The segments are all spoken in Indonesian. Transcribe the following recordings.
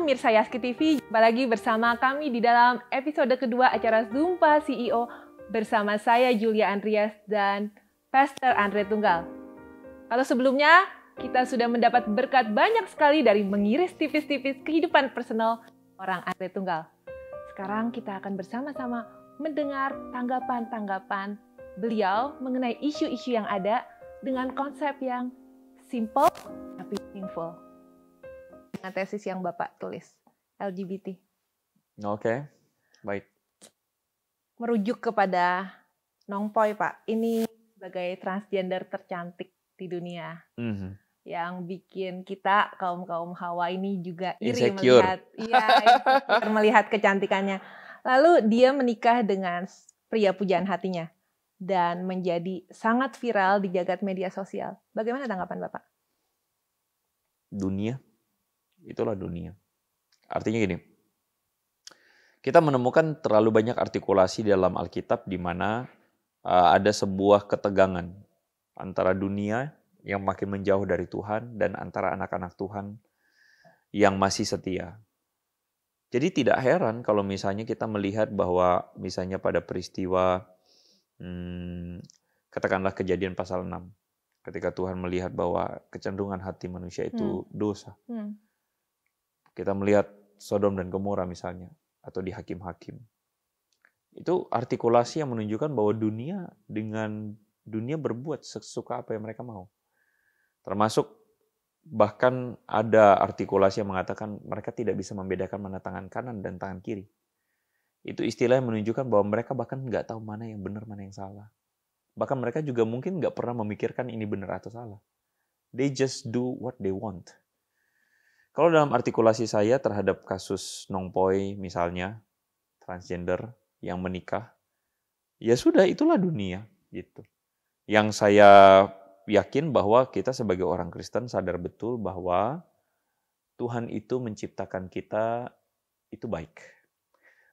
pemirsa Yaski TV. Jumpa lagi bersama kami di dalam episode kedua acara Zumba CEO bersama saya Julia Andreas dan Pastor Andre Tunggal. Kalau sebelumnya kita sudah mendapat berkat banyak sekali dari mengiris tipis-tipis kehidupan personal orang Andre Tunggal. Sekarang kita akan bersama-sama mendengar tanggapan-tanggapan beliau mengenai isu-isu yang ada dengan konsep yang simple tapi meaningful dengan tesis yang Bapak tulis LGBT. Oke, okay. baik. Merujuk kepada Nongpoi Pak, ini sebagai transgender tercantik di dunia. Mm -hmm yang bikin kita kaum kaum hawa ini juga iri insecure. melihat iya melihat kecantikannya. Lalu dia menikah dengan pria pujaan hatinya dan menjadi sangat viral di jagat media sosial. Bagaimana tanggapan Bapak? Dunia Itulah dunia. Artinya gini, kita menemukan terlalu banyak artikulasi dalam Alkitab di mana uh, ada sebuah ketegangan antara dunia yang makin menjauh dari Tuhan dan antara anak-anak Tuhan yang masih setia. Jadi tidak heran kalau misalnya kita melihat bahwa misalnya pada peristiwa hmm, katakanlah kejadian pasal 6 ketika Tuhan melihat bahwa kecenderungan hati manusia itu hmm. dosa. Hmm. Kita melihat Sodom dan Gomora misalnya, atau di hakim-hakim. Itu artikulasi yang menunjukkan bahwa dunia dengan dunia berbuat sesuka apa yang mereka mau. Termasuk bahkan ada artikulasi yang mengatakan mereka tidak bisa membedakan mana tangan kanan dan tangan kiri. Itu istilah yang menunjukkan bahwa mereka bahkan nggak tahu mana yang benar, mana yang salah. Bahkan mereka juga mungkin nggak pernah memikirkan ini benar atau salah. They just do what they want. Kalau dalam artikulasi saya terhadap kasus nongpoi misalnya transgender yang menikah, ya sudah itulah dunia gitu. Yang saya yakin bahwa kita sebagai orang Kristen sadar betul bahwa Tuhan itu menciptakan kita itu baik.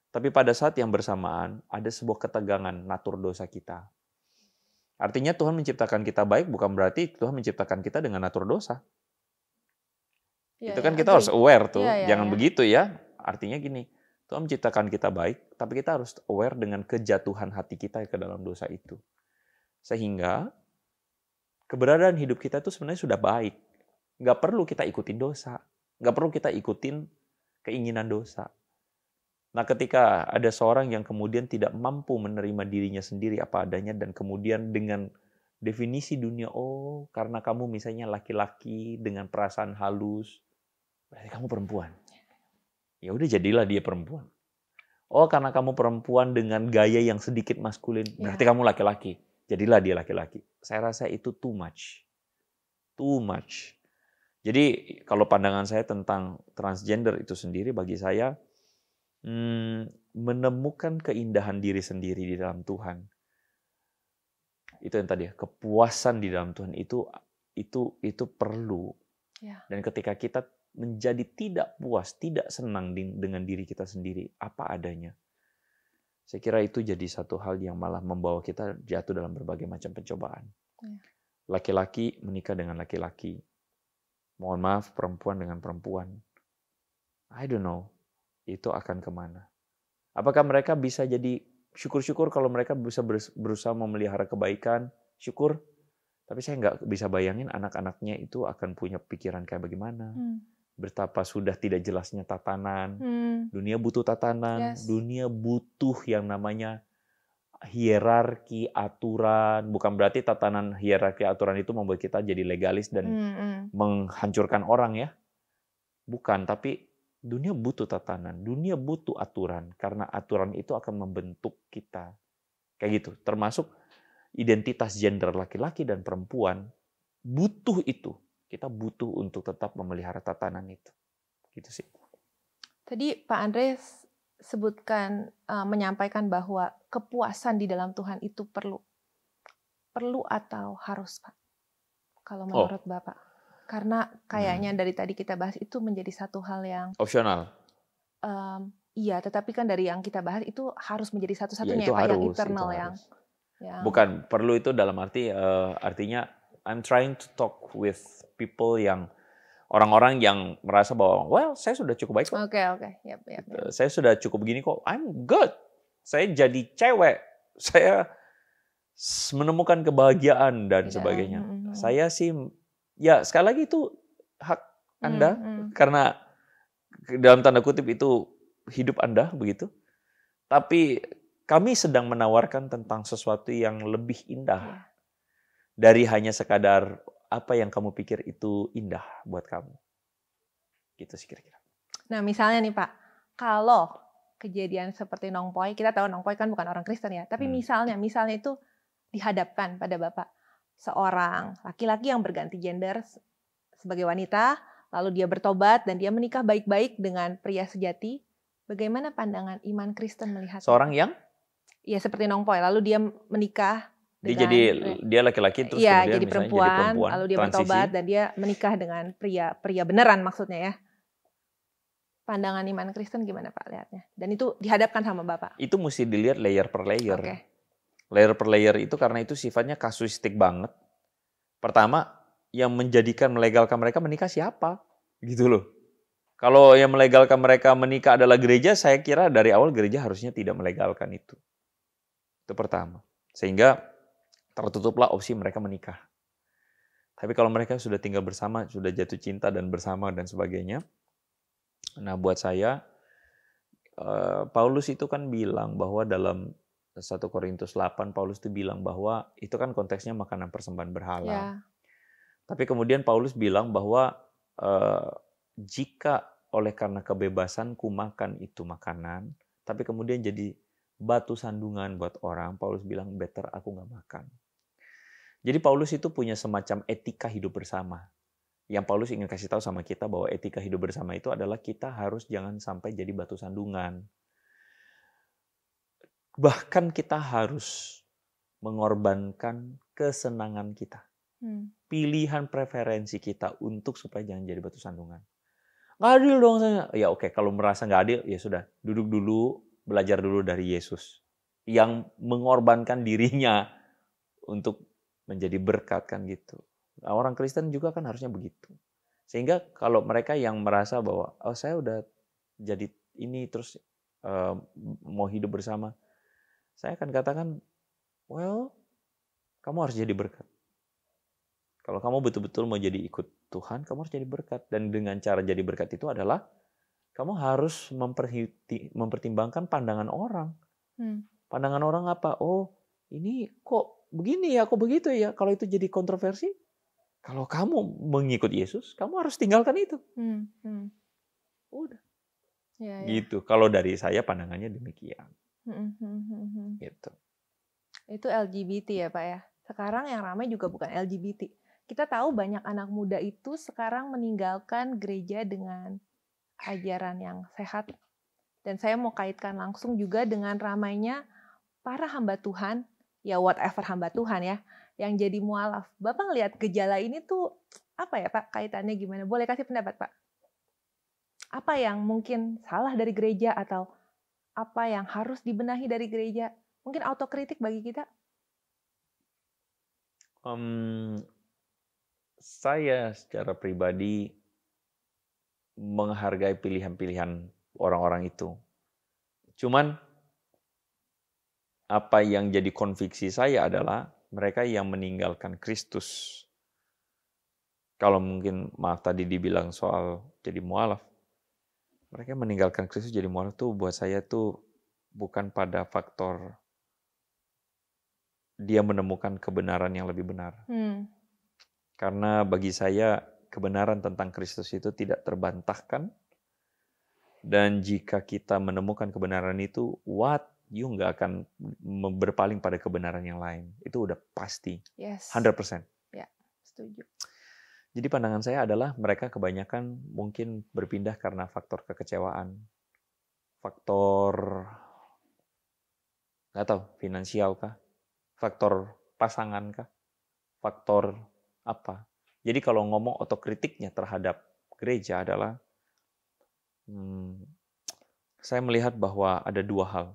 Tapi pada saat yang bersamaan ada sebuah ketegangan natur dosa kita. Artinya Tuhan menciptakan kita baik bukan berarti Tuhan menciptakan kita dengan natur dosa Ya, itu kan ya, kita harus aware tuh, ya, ya, jangan ya. begitu ya. Artinya gini, Tuhan menciptakan kita baik, tapi kita harus aware dengan kejatuhan hati kita ke dalam dosa itu. Sehingga keberadaan hidup kita itu sebenarnya sudah baik. Nggak perlu kita ikutin dosa. Nggak perlu kita ikutin keinginan dosa. Nah ketika ada seorang yang kemudian tidak mampu menerima dirinya sendiri apa adanya dan kemudian dengan definisi dunia, oh karena kamu misalnya laki-laki dengan perasaan halus, berarti kamu perempuan. Ya udah jadilah dia perempuan. Oh karena kamu perempuan dengan gaya yang sedikit maskulin, iya. berarti kamu laki-laki. Jadilah dia laki-laki. Saya rasa itu too much. Too much. Jadi kalau pandangan saya tentang transgender itu sendiri bagi saya hmm, menemukan keindahan diri sendiri di dalam Tuhan. Itu yang tadi ya, kepuasan di dalam Tuhan itu itu itu perlu Ya. Dan ketika kita menjadi tidak puas, tidak senang dengan diri kita sendiri, apa adanya. Saya kira itu jadi satu hal yang malah membawa kita jatuh dalam berbagai macam pencobaan. Ya. Laki-laki menikah dengan laki-laki. Mohon maaf, perempuan dengan perempuan. I don't know. Itu akan kemana. Apakah mereka bisa jadi syukur-syukur kalau mereka bisa berusaha memelihara kebaikan? Syukur tapi saya nggak bisa bayangin anak-anaknya itu akan punya pikiran kayak bagaimana. Hmm. Betapa sudah tidak jelasnya tatanan. Hmm. Dunia butuh tatanan. Yes. Dunia butuh yang namanya hierarki aturan. Bukan berarti tatanan hierarki aturan itu membuat kita jadi legalis dan hmm. hmm. menghancurkan orang ya. Bukan, tapi dunia butuh tatanan. Dunia butuh aturan. Karena aturan itu akan membentuk kita. Kayak gitu. Termasuk identitas gender laki-laki dan perempuan butuh itu. Kita butuh untuk tetap memelihara tatanan itu. Gitu sih. Tadi Pak Andres sebutkan uh, menyampaikan bahwa kepuasan di dalam Tuhan itu perlu. Perlu atau harus, Pak? Kalau oh. menurut oh. Bapak. Karena kayaknya hmm. dari tadi kita bahas itu menjadi satu hal yang opsional. Um, iya, tetapi kan dari yang kita bahas itu harus menjadi satu-satunya ya, yang internal yang harus Yeah. Bukan perlu itu dalam arti uh, artinya I'm trying to talk with people yang orang-orang yang merasa bahwa well saya sudah cukup baik kok. Oke okay, oke. Okay. Yep, yep, gitu. yep. Saya sudah cukup begini kok. I'm good. Saya jadi cewek. Saya menemukan kebahagiaan dan yeah. sebagainya. Mm -hmm. Saya sih ya sekali lagi itu hak Anda mm -hmm. karena dalam tanda kutip itu hidup Anda begitu. Tapi kami sedang menawarkan tentang sesuatu yang lebih indah iya. dari hanya sekadar apa yang kamu pikir itu indah buat kamu. Gitu sih kira-kira. Nah misalnya nih Pak, kalau kejadian seperti Nongpoi, kita tahu Nongpoi kan bukan orang Kristen ya, tapi hmm. misalnya, misalnya itu dihadapkan pada Bapak seorang laki-laki yang berganti gender sebagai wanita, lalu dia bertobat dan dia menikah baik-baik dengan pria sejati. Bagaimana pandangan iman Kristen melihat seorang yang ya seperti Nongpoy lalu dia menikah dia dengan, jadi eh, dia laki-laki terus ya, kemudian jadi perempuan, jadi perempuan lalu dia transisi. bertobat dan dia menikah dengan pria pria beneran maksudnya ya pandangan iman Kristen gimana Pak lihatnya dan itu dihadapkan sama Bapak itu mesti dilihat layer per layer okay. layer per layer itu karena itu sifatnya kasuistik banget pertama yang menjadikan melegalkan mereka menikah siapa gitu loh kalau yang melegalkan mereka menikah adalah gereja saya kira dari awal gereja harusnya tidak melegalkan itu itu pertama. Sehingga tertutuplah opsi mereka menikah. Tapi kalau mereka sudah tinggal bersama, sudah jatuh cinta dan bersama dan sebagainya, nah buat saya eh, Paulus itu kan bilang bahwa dalam 1 Korintus 8 Paulus itu bilang bahwa itu kan konteksnya makanan persembahan berhala. Yeah. Tapi kemudian Paulus bilang bahwa eh, jika oleh karena kebebasan ku makan itu makanan, tapi kemudian jadi batu sandungan buat orang. Paulus bilang, better aku nggak makan. Jadi Paulus itu punya semacam etika hidup bersama. Yang Paulus ingin kasih tahu sama kita bahwa etika hidup bersama itu adalah kita harus jangan sampai jadi batu sandungan. Bahkan kita harus mengorbankan kesenangan kita. Hmm. Pilihan preferensi kita untuk supaya jangan jadi batu sandungan. Gak adil dong saya. Ya oke, kalau merasa nggak adil, ya sudah. Duduk dulu, belajar dulu dari Yesus yang mengorbankan dirinya untuk menjadi berkat kan gitu. Nah, orang Kristen juga kan harusnya begitu. Sehingga kalau mereka yang merasa bahwa oh saya udah jadi ini terus uh, mau hidup bersama, saya akan katakan, well, kamu harus jadi berkat. Kalau kamu betul-betul mau jadi ikut Tuhan, kamu harus jadi berkat. Dan dengan cara jadi berkat itu adalah kamu harus mempertimbangkan pandangan orang. Hmm. Pandangan orang apa? Oh, ini kok begini ya, kok begitu ya. Kalau itu jadi kontroversi, kalau kamu mengikut Yesus, kamu harus tinggalkan itu. Hmm. Hmm. Udah. Ya, ya. Gitu. Kalau dari saya pandangannya demikian. Hmm. hmm, hmm, hmm gitu. Itu LGBT ya Pak ya? Sekarang yang ramai juga bukan LGBT. Kita tahu banyak anak muda itu sekarang meninggalkan gereja dengan ajaran yang sehat. Dan saya mau kaitkan langsung juga dengan ramainya para hamba Tuhan, ya whatever hamba Tuhan ya, yang jadi mualaf. Bapak ngeliat gejala ini tuh apa ya Pak kaitannya gimana? Boleh kasih pendapat Pak? Apa yang mungkin salah dari gereja atau apa yang harus dibenahi dari gereja? Mungkin autokritik bagi kita? Um, saya secara pribadi menghargai pilihan-pilihan orang-orang itu. Cuman apa yang jadi konviksi saya adalah mereka yang meninggalkan Kristus. Kalau mungkin maaf tadi dibilang soal jadi mualaf. Mereka meninggalkan Kristus jadi mualaf tuh buat saya tuh bukan pada faktor dia menemukan kebenaran yang lebih benar. Hmm. Karena bagi saya kebenaran tentang Kristus itu tidak terbantahkan. Dan jika kita menemukan kebenaran itu, what? You nggak akan berpaling pada kebenaran yang lain. Itu udah pasti. Yes. 100%. Ya, setuju. Jadi pandangan saya adalah mereka kebanyakan mungkin berpindah karena faktor kekecewaan. Faktor, nggak tahu, finansial kah? Faktor pasangan kah? Faktor apa? Jadi kalau ngomong otokritiknya terhadap gereja adalah hmm, saya melihat bahwa ada dua hal.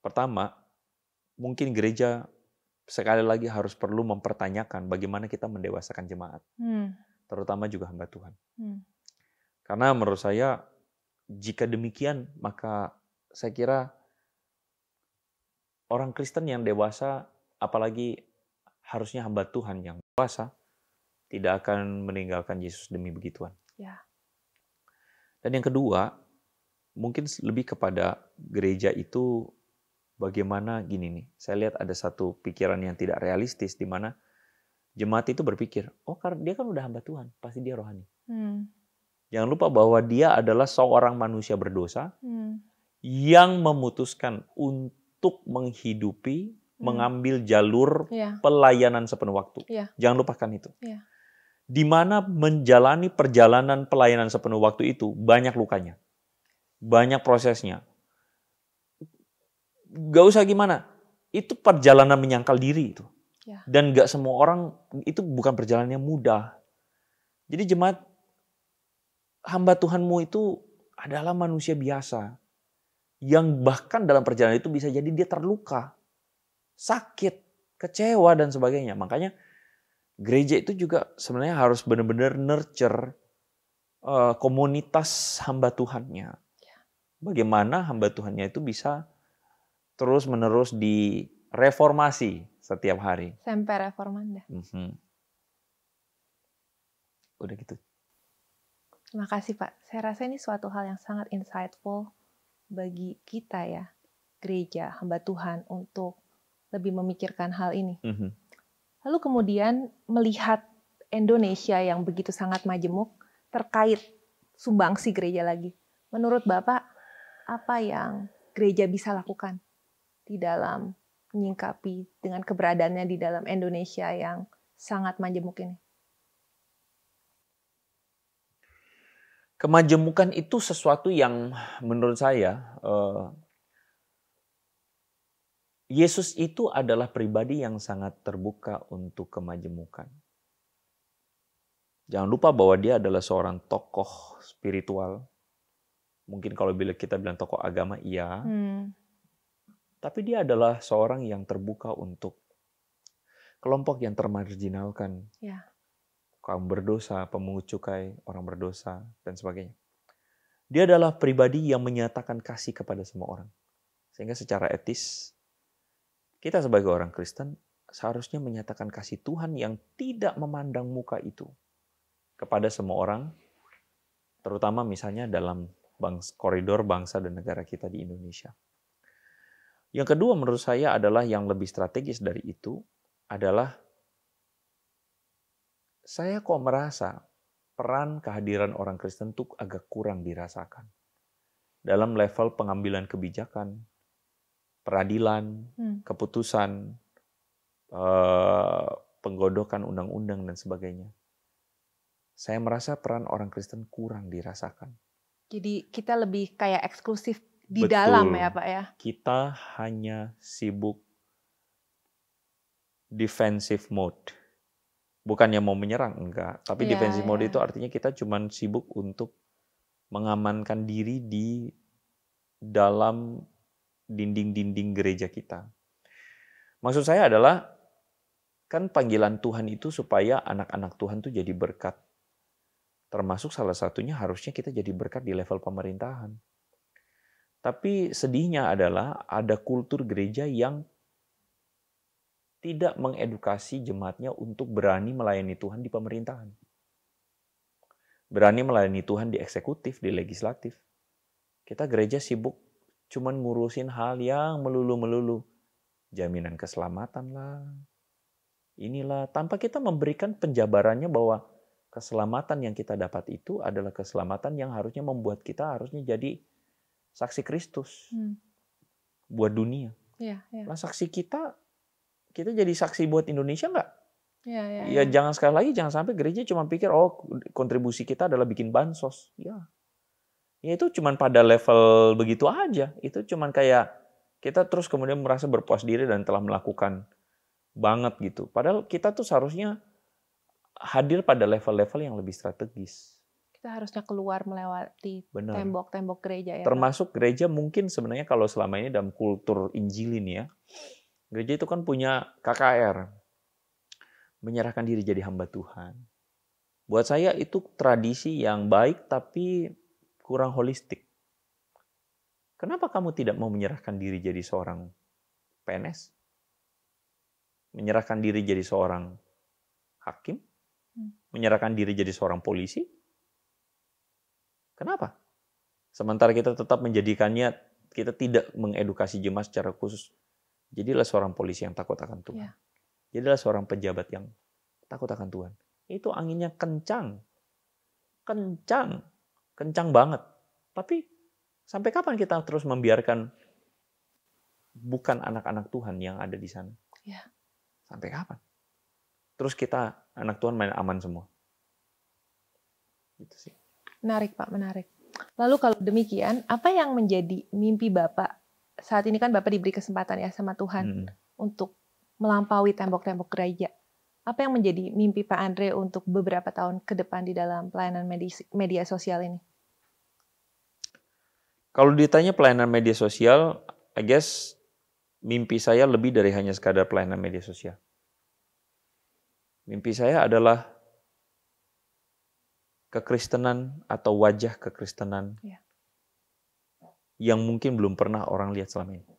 Pertama, mungkin gereja sekali lagi harus perlu mempertanyakan bagaimana kita mendewasakan jemaat, hmm. terutama juga hamba Tuhan. Hmm. Karena menurut saya jika demikian maka saya kira orang Kristen yang dewasa apalagi harusnya hamba Tuhan yang dewasa tidak akan meninggalkan Yesus demi begituan. Ya. Dan yang kedua, mungkin lebih kepada gereja itu bagaimana gini nih. Saya lihat ada satu pikiran yang tidak realistis di mana jemaat itu berpikir, oh karena dia kan udah hamba Tuhan, pasti dia rohani. Hmm. Jangan lupa bahwa dia adalah seorang manusia berdosa hmm. yang memutuskan untuk menghidupi, hmm. mengambil jalur yeah. pelayanan sepenuh waktu. Yeah. Jangan lupakan itu. Yeah di mana menjalani perjalanan pelayanan sepenuh waktu itu banyak lukanya, banyak prosesnya. Gak usah gimana, itu perjalanan menyangkal diri itu. Ya. Dan gak semua orang itu bukan perjalanan yang mudah. Jadi jemaat hamba Tuhanmu itu adalah manusia biasa yang bahkan dalam perjalanan itu bisa jadi dia terluka, sakit, kecewa dan sebagainya. Makanya gereja itu juga sebenarnya harus benar-benar nurture uh, komunitas hamba Tuhannya. Ya. Bagaimana hamba Tuhannya itu bisa terus menerus direformasi setiap hari. Sampai reformanda. Mm -hmm. Udah gitu. Terima kasih Pak. Saya rasa ini suatu hal yang sangat insightful bagi kita ya, gereja, hamba Tuhan untuk lebih memikirkan hal ini. Mm -hmm Lalu kemudian melihat Indonesia yang begitu sangat majemuk terkait sumbangsi gereja lagi. Menurut Bapak, apa yang gereja bisa lakukan di dalam menyingkapi dengan keberadaannya di dalam Indonesia yang sangat majemuk ini? Kemajemukan itu sesuatu yang menurut saya eh, Yesus itu adalah pribadi yang sangat terbuka untuk kemajemukan. Jangan lupa bahwa dia adalah seorang tokoh spiritual. Mungkin kalau bila kita bilang tokoh agama, iya. Hmm. Tapi dia adalah seorang yang terbuka untuk kelompok yang termarginalkan. Ya. Kaum berdosa, pemungut cukai, orang berdosa, dan sebagainya. Dia adalah pribadi yang menyatakan kasih kepada semua orang. Sehingga secara etis, kita sebagai orang Kristen seharusnya menyatakan kasih Tuhan yang tidak memandang muka itu kepada semua orang, terutama misalnya dalam bangsa, koridor bangsa dan negara kita di Indonesia. Yang kedua menurut saya adalah yang lebih strategis dari itu adalah saya kok merasa peran kehadiran orang Kristen itu agak kurang dirasakan dalam level pengambilan kebijakan, peradilan, hmm. keputusan, eh, penggodokan undang-undang dan sebagainya. Saya merasa peran orang Kristen kurang dirasakan. Jadi kita lebih kayak eksklusif di Betul. dalam ya Pak ya. Kita hanya sibuk defensive mode. Bukannya mau menyerang enggak, tapi yeah, defensive yeah. mode iya. itu artinya kita cuma sibuk untuk mengamankan diri di dalam dinding-dinding gereja kita. Maksud saya adalah kan panggilan Tuhan itu supaya anak-anak Tuhan tuh jadi berkat. Termasuk salah satunya harusnya kita jadi berkat di level pemerintahan. Tapi sedihnya adalah ada kultur gereja yang tidak mengedukasi jemaatnya untuk berani melayani Tuhan di pemerintahan. Berani melayani Tuhan di eksekutif, di legislatif. Kita gereja sibuk cuman ngurusin hal yang melulu-melulu. Jaminan keselamatan lah. Inilah tanpa kita memberikan penjabarannya bahwa keselamatan yang kita dapat itu adalah keselamatan yang harusnya membuat kita harusnya jadi saksi Kristus hmm. buat dunia. Ya, ya. Lah saksi kita kita jadi saksi buat Indonesia enggak iya, iya, Ya, ya, ya, ya jangan sekali lagi jangan sampai gereja cuma pikir oh kontribusi kita adalah bikin bansos. Ya ya itu cuman pada level begitu aja. Itu cuman kayak kita terus kemudian merasa berpuas diri dan telah melakukan banget gitu. Padahal kita tuh seharusnya hadir pada level-level yang lebih strategis. Kita harusnya keluar melewati tembok-tembok gereja ya. Termasuk gereja mungkin sebenarnya kalau selama ini dalam kultur nih ya. Gereja itu kan punya KKR. Menyerahkan diri jadi hamba Tuhan. Buat saya itu tradisi yang baik tapi kurang holistik. Kenapa kamu tidak mau menyerahkan diri jadi seorang PNS? Menyerahkan diri jadi seorang hakim? Hmm. Menyerahkan diri jadi seorang polisi? Kenapa? Sementara kita tetap menjadikannya, kita tidak mengedukasi jemaah secara khusus. Jadilah seorang polisi yang takut akan Tuhan. Ya. Jadilah seorang pejabat yang takut akan Tuhan. Itu anginnya kencang. Kencang kencang banget. Tapi sampai kapan kita terus membiarkan bukan anak-anak Tuhan yang ada di sana? Ya. Sampai kapan? Terus kita anak Tuhan main aman semua. Gitu sih. Menarik Pak, menarik. Lalu kalau demikian, apa yang menjadi mimpi Bapak? Saat ini kan Bapak diberi kesempatan ya sama Tuhan hmm. untuk melampaui tembok-tembok gereja. Apa yang menjadi mimpi Pak Andre untuk beberapa tahun ke depan di dalam pelayanan media, media sosial ini? Kalau ditanya pelayanan media sosial, I guess mimpi saya lebih dari hanya sekadar pelayanan media sosial. Mimpi saya adalah kekristenan atau wajah kekristenan yeah. yang mungkin belum pernah orang lihat selama ini.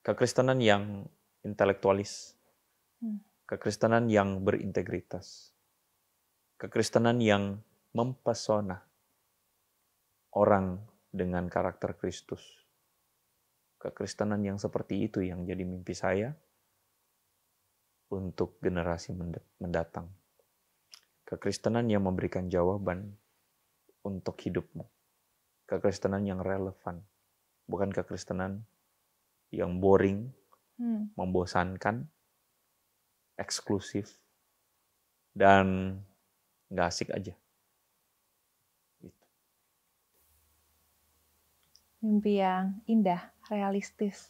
Kekristenan yang intelektualis, hmm. kekristenan yang berintegritas, kekristenan yang mempesona orang dengan karakter Kristus. Kekristenan yang seperti itu yang jadi mimpi saya untuk generasi mendatang. Kekristenan yang memberikan jawaban untuk hidupmu. Kekristenan yang relevan, bukan kekristenan yang boring, hmm. membosankan, eksklusif, dan nggak asik aja. mimpi yang indah, realistis.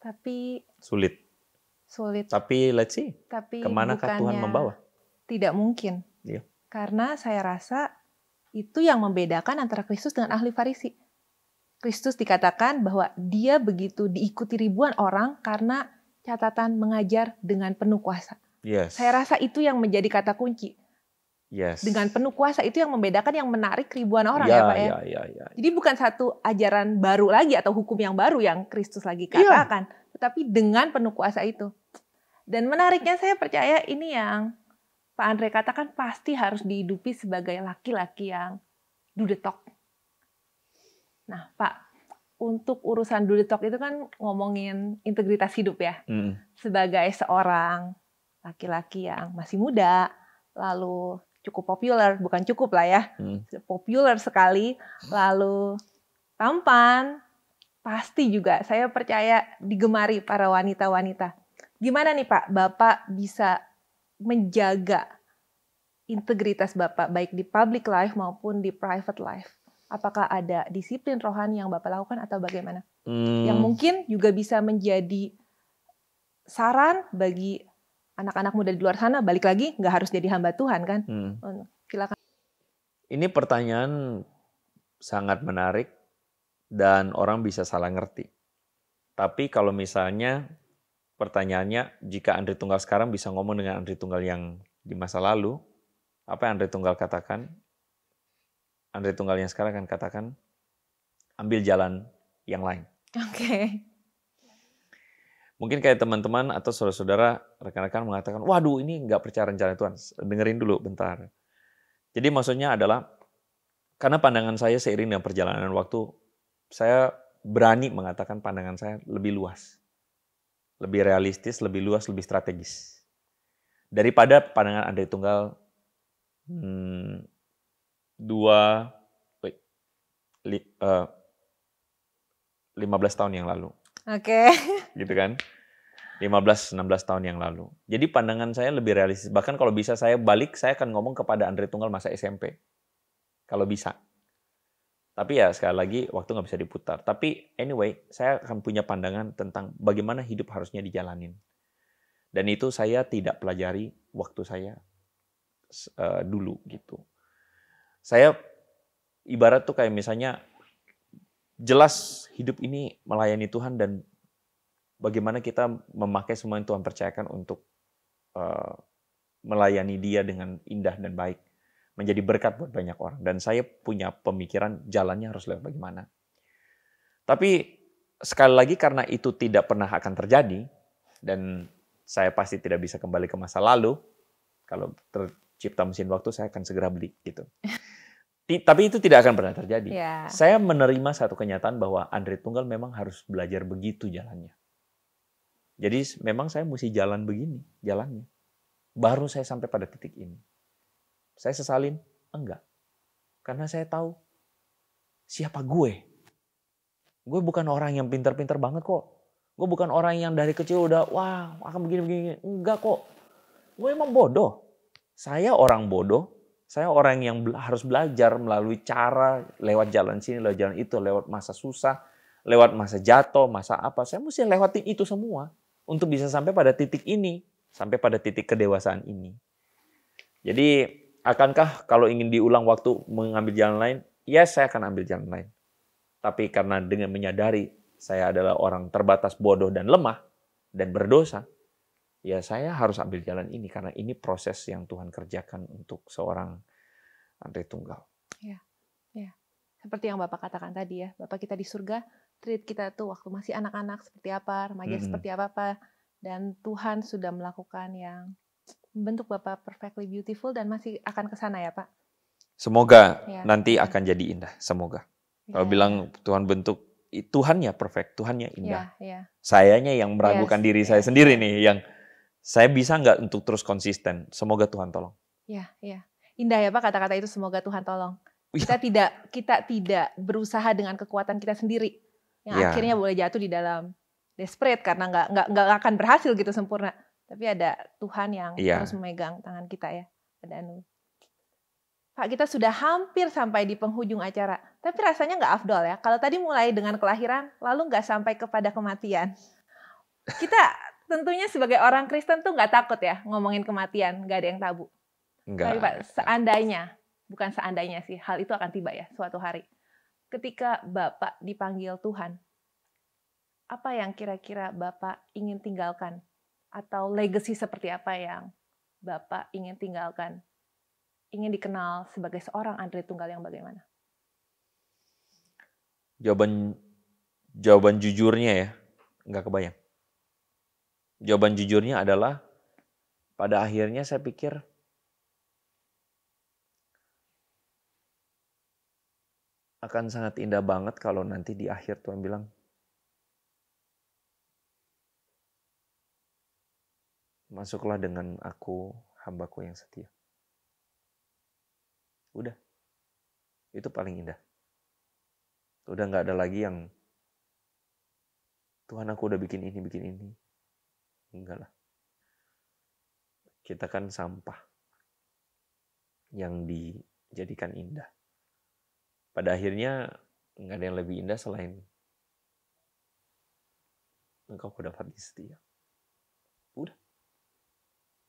Tapi sulit. Sulit. Tapi let's see. Tapi kemanakah Tuhan membawa? Tidak mungkin. Iya. Karena saya rasa itu yang membedakan antara Kristus dengan ahli Farisi. Kristus dikatakan bahwa dia begitu diikuti ribuan orang karena catatan mengajar dengan penuh kuasa. Yes. Saya rasa itu yang menjadi kata kunci. Yes. Dengan penuh kuasa itu yang membedakan yang menarik ribuan orang ya, ya Pak ya. Ya, ya, ya. Jadi bukan satu ajaran baru lagi atau hukum yang baru yang Kristus lagi iya. katakan, ya. tetapi dengan penuh kuasa itu. Dan menariknya saya percaya ini yang Pak Andre katakan pasti harus dihidupi sebagai laki-laki yang dudetok. Nah, Pak, untuk urusan do itu kan ngomongin integritas hidup ya. Hmm. Sebagai seorang laki-laki yang masih muda, lalu cukup populer, bukan cukup lah ya, hmm. populer sekali. Lalu tampan, pasti juga saya percaya digemari para wanita-wanita. Gimana nih Pak, Bapak bisa menjaga integritas Bapak baik di public life maupun di private life? Apakah ada disiplin rohani yang Bapak lakukan atau bagaimana? Hmm. Yang mungkin juga bisa menjadi saran bagi anak-anak muda di luar sana balik lagi nggak harus jadi hamba Tuhan kan? Hmm. Oh, silakan. Ini pertanyaan sangat menarik dan orang bisa salah ngerti. Tapi kalau misalnya pertanyaannya jika Andri Tunggal sekarang bisa ngomong dengan Andri Tunggal yang di masa lalu, apa yang Andri Tunggal katakan? Andri Tunggal yang sekarang akan katakan ambil jalan yang lain. Oke. Okay. Mungkin kayak teman-teman atau saudara-saudara, rekan-rekan mengatakan, waduh ini nggak percaya rencana Tuhan, dengerin dulu bentar. Jadi maksudnya adalah, karena pandangan saya seiring dengan perjalanan waktu, saya berani mengatakan pandangan saya lebih luas. Lebih realistis, lebih luas, lebih strategis. Daripada pandangan Andre Tunggal hmm, dua, wait, li, uh, eh, 15 tahun yang lalu. Oke. Okay. Gitu kan? 15 16 tahun yang lalu. Jadi pandangan saya lebih realistis. Bahkan kalau bisa saya balik saya akan ngomong kepada Andre Tunggal masa SMP. Kalau bisa. Tapi ya sekali lagi waktu nggak bisa diputar. Tapi anyway, saya akan punya pandangan tentang bagaimana hidup harusnya dijalanin. Dan itu saya tidak pelajari waktu saya uh, dulu gitu. Saya ibarat tuh kayak misalnya jelas hidup ini melayani Tuhan dan bagaimana kita memakai semua yang Tuhan percayakan untuk uh, melayani Dia dengan indah dan baik, menjadi berkat buat banyak orang. Dan saya punya pemikiran jalannya harus lewat bagaimana. Tapi sekali lagi karena itu tidak pernah akan terjadi dan saya pasti tidak bisa kembali ke masa lalu. Kalau tercipta mesin waktu, saya akan segera beli gitu tapi itu tidak akan pernah terjadi. Yeah. Saya menerima satu kenyataan bahwa Andre Tunggal memang harus belajar begitu jalannya. Jadi memang saya mesti jalan begini jalannya. Baru saya sampai pada titik ini. Saya sesalin? Enggak. Karena saya tahu siapa gue. Gue bukan orang yang pintar-pintar banget kok. Gue bukan orang yang dari kecil udah wah akan begini-begini. Enggak kok. Gue emang bodoh. Saya orang bodoh saya orang yang harus belajar melalui cara lewat jalan sini, lewat jalan itu, lewat masa susah, lewat masa jatuh, masa apa. Saya mesti lewatin itu semua untuk bisa sampai pada titik ini, sampai pada titik kedewasaan ini. Jadi akankah kalau ingin diulang waktu mengambil jalan lain? Ya, saya akan ambil jalan lain. Tapi karena dengan menyadari saya adalah orang terbatas, bodoh, dan lemah, dan berdosa, ya saya harus ambil jalan ini karena ini proses yang Tuhan kerjakan untuk seorang Andre Tunggal. Ya, ya. Seperti yang Bapak katakan tadi ya, Bapak kita di surga treat kita tuh waktu masih anak-anak seperti apa, remaja -hmm. seperti apa, apa, dan Tuhan sudah melakukan yang membentuk Bapak perfectly beautiful dan masih akan ke sana ya, Pak. Semoga ya. nanti ya. akan jadi indah, semoga. Ya. Kalau bilang iya. Tuhan bentuk Tuhannya perfect, Tuhannya iya, indah. Ya, ya. Sayanya yang iya meragukan yes, diri saya sendiri nih yang saya bisa nggak untuk terus konsisten? Semoga Tuhan tolong. Ya, ya. Indah ya Pak kata-kata itu semoga Tuhan tolong. Iya. Kita ya. tidak kita tidak berusaha dengan kekuatan kita sendiri yang ya. akhirnya boleh jatuh di dalam desperate karena nggak nggak nggak akan berhasil gitu sempurna. Tapi ada Tuhan yang ya. terus memegang tangan kita ya. Ada anu. Pak, kita sudah hampir sampai di penghujung acara. Tapi rasanya nggak afdol ya. Kalau tadi mulai dengan kelahiran, lalu nggak sampai kepada kematian. Kita tentunya sebagai orang Kristen tuh nggak takut ya ngomongin kematian, nggak ada yang tabu. Enggak. Tapi Pak, seandainya, bukan seandainya sih, hal itu akan tiba ya suatu hari. Ketika Bapak dipanggil Tuhan, apa yang kira-kira Bapak ingin tinggalkan? Atau legacy seperti apa yang Bapak ingin tinggalkan? Ingin dikenal sebagai seorang Andre Tunggal yang bagaimana? Jawaban jawaban jujurnya ya, nggak kebayang. Jawaban jujurnya adalah pada akhirnya saya pikir akan sangat indah banget kalau nanti di akhir Tuhan bilang, masuklah dengan aku hambaku yang setia. Udah, itu paling indah. Udah nggak ada lagi yang Tuhan aku udah bikin ini, bikin ini. Enggak lah. Kita kan sampah yang dijadikan indah. Pada akhirnya nggak ada yang lebih indah selain engkau dapat setia. Udah.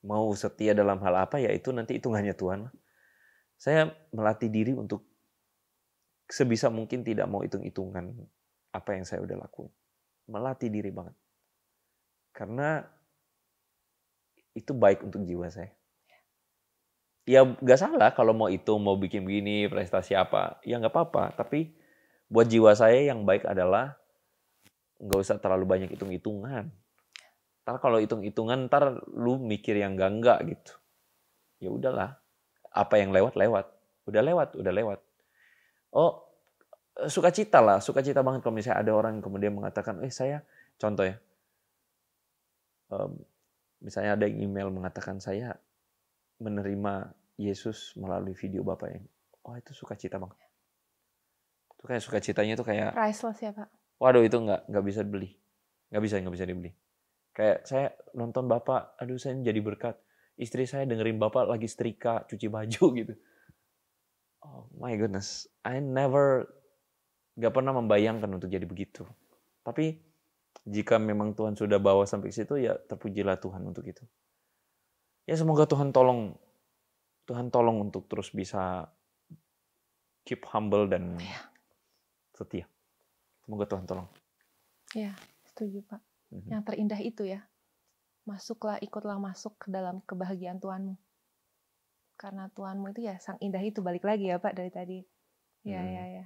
Mau setia dalam hal apa ya itu nanti hitungannya Tuhan. Saya melatih diri untuk sebisa mungkin tidak mau hitung-hitungan apa yang saya udah lakuin. Melatih diri banget. Karena itu baik untuk jiwa saya. Ya nggak salah kalau mau itu mau bikin begini prestasi apa ya nggak apa-apa. Tapi buat jiwa saya yang baik adalah nggak usah terlalu banyak hitung-hitungan. Ntar kalau hitung-hitungan ntar lu mikir yang enggak enggak gitu. Ya udahlah, apa yang lewat lewat, udah lewat udah lewat. Oh eh, sukacita lah, sukacita banget kalau misalnya ada orang yang kemudian mengatakan, eh saya contoh ya, misalnya ada yang email mengatakan saya menerima Yesus melalui video Bapak ini. Oh itu sukacita banget. Itu kayak sukacitanya itu kayak priceless ya Pak. Waduh itu nggak nggak bisa dibeli, nggak bisa nggak bisa dibeli. Kayak saya nonton Bapak, aduh saya jadi berkat. Istri saya dengerin Bapak lagi setrika, cuci baju gitu. Oh my goodness, I never nggak pernah membayangkan untuk jadi begitu. Tapi jika memang Tuhan sudah bawa sampai ke situ ya terpujilah Tuhan untuk itu. Ya semoga Tuhan tolong Tuhan tolong untuk terus bisa keep humble dan iya. setia. Semoga Tuhan tolong. Ya, setuju Pak. Mhm. Yang terindah itu ya. Masuklah, ikutlah masuk ke dalam kebahagiaan Tuhanmu. Karena Tuhanmu itu ya sang indah itu balik lagi ya Pak dari tadi. Ya, hmm. ya, ya.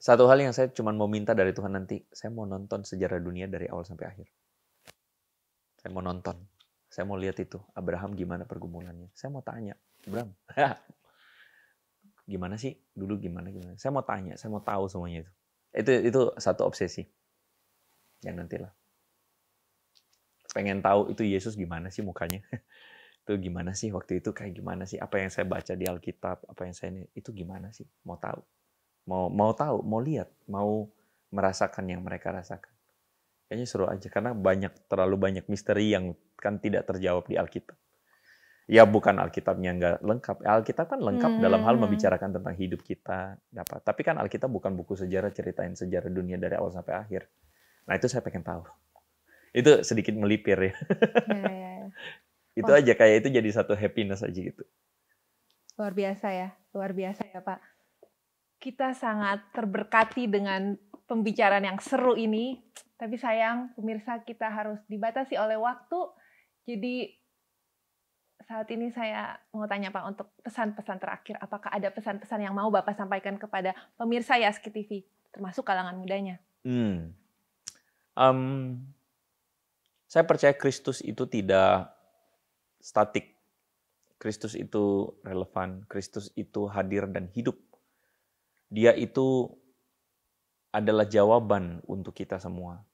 Satu hal yang saya cuma mau minta dari Tuhan nanti, saya mau nonton sejarah dunia dari awal sampai akhir. Saya mau nonton. Saya mau lihat itu. Abraham gimana pergumulannya. Saya mau tanya. Abraham, gimana sih? Dulu gimana? gimana? Saya mau tanya. Saya mau tahu semuanya itu. Itu, itu satu obsesi. Yang nantilah. Pengen tahu itu Yesus gimana sih mukanya. itu gimana sih waktu itu kayak gimana sih apa yang saya baca di Alkitab apa yang saya ini itu gimana sih mau tahu mau mau tahu, mau lihat, mau merasakan yang mereka rasakan. Kayaknya seru aja karena banyak terlalu banyak misteri yang kan tidak terjawab di Alkitab. Ya bukan Alkitabnya nggak lengkap. Alkitab kan lengkap hmm. dalam hal hmm. membicarakan tentang hidup kita, dapat. Tapi kan Alkitab bukan buku sejarah ceritain sejarah dunia dari awal sampai akhir. Nah itu saya pengen tahu. Itu sedikit melipir ya. ya, ya, itu aja kayak itu jadi satu happiness aja gitu. Luar biasa ya, luar biasa ya Pak kita sangat terberkati dengan pembicaraan yang seru ini. Tapi sayang, pemirsa kita harus dibatasi oleh waktu. Jadi saat ini saya mau tanya Pak untuk pesan-pesan terakhir. Apakah ada pesan-pesan yang mau Bapak sampaikan kepada pemirsa Yaski TV, termasuk kalangan mudanya? Hmm. Um, saya percaya Kristus itu tidak statik. Kristus itu relevan, Kristus itu hadir dan hidup dia itu adalah jawaban untuk kita semua.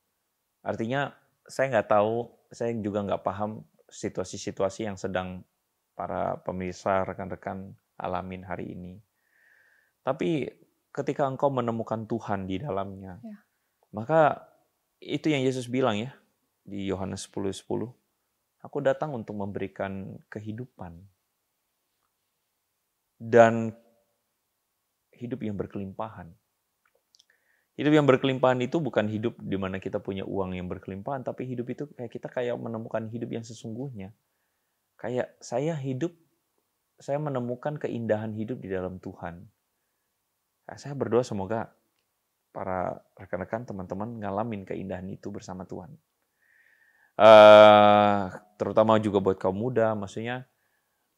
Artinya saya nggak tahu, saya juga nggak paham situasi-situasi yang sedang para pemirsa, rekan-rekan alamin hari ini. Tapi ketika engkau menemukan Tuhan di dalamnya, ya. maka itu yang Yesus bilang ya di Yohanes 10:10. 10, Aku datang untuk memberikan kehidupan. Dan hidup yang berkelimpahan. Hidup yang berkelimpahan itu bukan hidup di mana kita punya uang yang berkelimpahan, tapi hidup itu kayak kita kayak menemukan hidup yang sesungguhnya. Kayak saya hidup, saya menemukan keindahan hidup di dalam Tuhan. Saya berdoa semoga para rekan-rekan teman-teman ngalamin keindahan itu bersama Tuhan. Uh, terutama juga buat kaum muda, maksudnya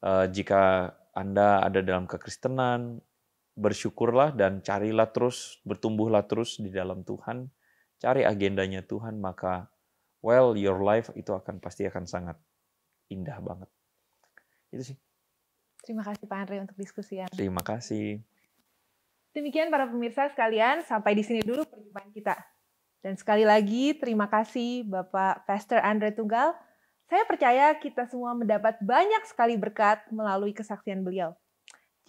uh, jika Anda ada dalam kekristenan, bersyukurlah dan carilah terus, bertumbuhlah terus di dalam Tuhan. Cari agendanya Tuhan, maka well your life itu akan pasti akan sangat indah banget. Itu sih. Terima kasih Pak Andre untuk diskusi yang. Terima kasih. Demikian para pemirsa sekalian, sampai di sini dulu perjumpaan kita. Dan sekali lagi terima kasih Bapak Pastor Andre Tunggal. Saya percaya kita semua mendapat banyak sekali berkat melalui kesaksian beliau.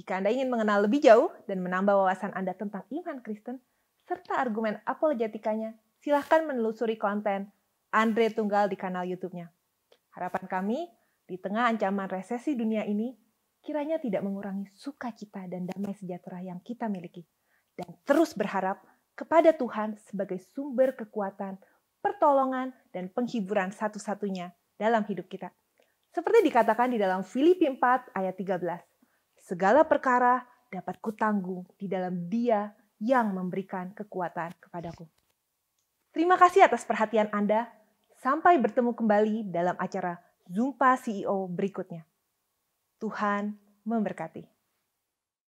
Jika Anda ingin mengenal lebih jauh dan menambah wawasan Anda tentang iman Kristen, serta argumen apologetikanya, silahkan menelusuri konten Andre Tunggal di kanal YouTube-nya. Harapan kami, di tengah ancaman resesi dunia ini, kiranya tidak mengurangi sukacita dan damai sejahtera yang kita miliki, dan terus berharap kepada Tuhan sebagai sumber kekuatan, pertolongan, dan penghiburan satu-satunya dalam hidup kita. Seperti dikatakan di dalam Filipi 4 ayat 13. Segala perkara dapat kutanggung di dalam Dia yang memberikan kekuatan kepadaku. Terima kasih atas perhatian Anda. Sampai bertemu kembali dalam acara Zumpa CEO berikutnya. Tuhan memberkati.